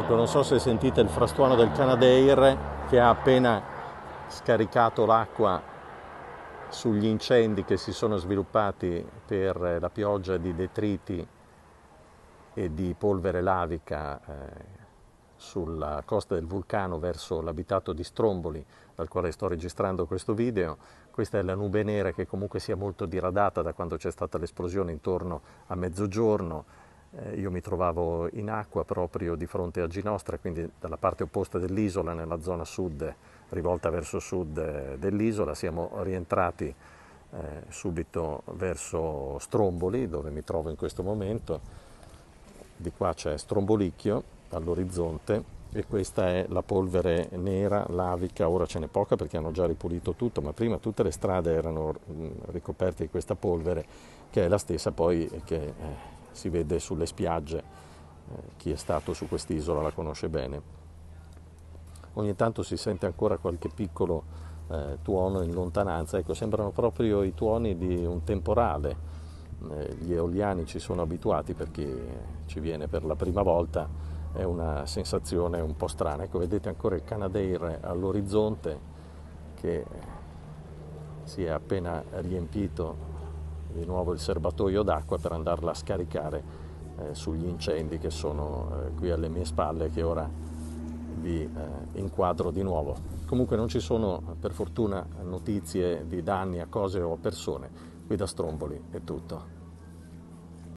Ecco, non so se sentite il frastuono del Canadair che ha appena scaricato l'acqua sugli incendi che si sono sviluppati per la pioggia di detriti e di polvere lavica eh, sulla costa del vulcano verso l'abitato di Stromboli, dal quale sto registrando questo video. Questa è la nube nera che comunque si è molto diradata da quando c'è stata l'esplosione intorno a mezzogiorno eh, io mi trovavo in acqua proprio di fronte a Ginostra, quindi dalla parte opposta dell'isola, nella zona sud, rivolta verso sud eh, dell'isola. Siamo rientrati eh, subito verso Stromboli, dove mi trovo in questo momento. Di qua c'è Strombolicchio all'orizzonte e questa è la polvere nera, lavica, ora ce n'è poca perché hanno già ripulito tutto, ma prima tutte le strade erano ricoperte di questa polvere che è la stessa poi che eh, si vede sulle spiagge, eh, chi è stato su quest'isola la conosce bene. Ogni tanto si sente ancora qualche piccolo eh, tuono in lontananza, ecco, sembrano proprio i tuoni di un temporale. Eh, gli eoliani ci sono abituati per chi ci viene per la prima volta, è una sensazione un po' strana. Ecco, vedete ancora il Canadair all'orizzonte che si è appena riempito di nuovo il serbatoio d'acqua per andarla a scaricare eh, sugli incendi che sono eh, qui alle mie spalle che ora vi eh, inquadro di nuovo. Comunque non ci sono per fortuna notizie di danni a cose o a persone, qui da Stromboli è tutto.